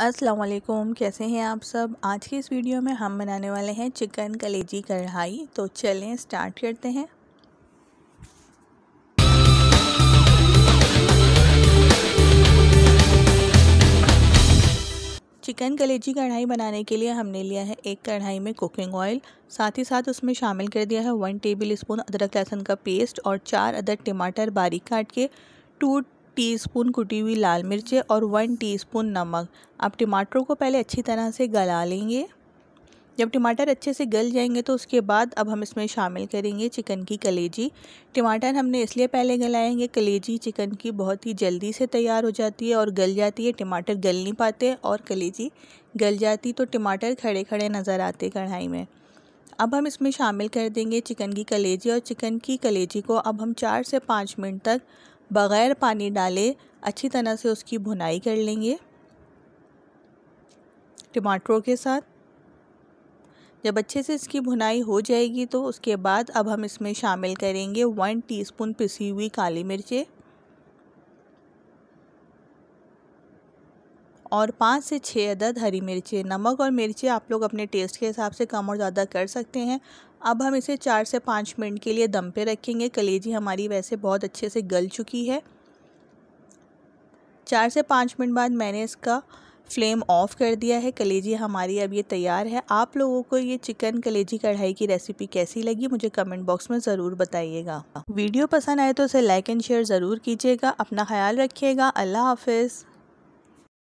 असलकुम कैसे हैं आप सब आज की इस वीडियो में हम बनाने वाले हैं चिकन कलेजी कढ़ाई तो चलें स्टार्ट करते हैं चिकन कलेजी कढ़ाई बनाने के लिए हमने लिया है एक कढ़ाई में कुकिंग ऑयल साथ ही साथ उसमें शामिल कर दिया है वन टेबल स्पून अदरक लहसुन का पेस्ट और चार अदर टमाटर बारीक काट के टू टीस्पून कुटी हुई लाल मिर्चें और वन टीस्पून नमक आप टमाटरों को पहले अच्छी तरह से गला लेंगे जब टमाटर अच्छे से गल जाएंगे तो उसके बाद अब हम इसमें शामिल करेंगे चिकन की कलेजी टमाटर हमने इसलिए पहले गलाएंगे कलेजी चिकन की बहुत ही जल्दी से तैयार हो जाती है और गल जाती है टमाटर गल नहीं पाते और कलेजी गल जाती तो टमाटर खड़े खड़े नज़र आते कढ़ाई में अब हम इसमें शामिल कर देंगे चिकन की कलेजी और चिकन की कलेजी को अब हम चार से पाँच मिनट तक बग़ैर पानी डाले अच्छी तरह से उसकी भुनाई कर लेंगे टमाटरों के साथ जब अच्छे से इसकी भुनाई हो जाएगी तो उसके बाद अब हम इसमें शामिल करेंगे वन टीस्पून पिसी हुई काली मिर्चें और पाँच से छः अदद हरी मिर्चें नमक और मिर्चें आप लोग अपने टेस्ट के हिसाब से कम और ज़्यादा कर सकते हैं अब हम इसे चार से पाँच मिनट के लिए दम पे रखेंगे कलेजी हमारी वैसे बहुत अच्छे से गल चुकी है चार से पाँच मिनट बाद मैंने इसका फ्लेम ऑफ़ कर दिया है कलेजी हमारी अब ये तैयार है आप लोगों को ये चिकन कलेजी कढ़ाई की रेसिपी कैसी लगी मुझे कमेंट बॉक्स में ज़रूर बताइएगा वीडियो पसंद आए तो उसे लाइक एंड शेयर ज़रूर कीजिएगा अपना ख्याल रखिएगा अल्लाह हाफिज़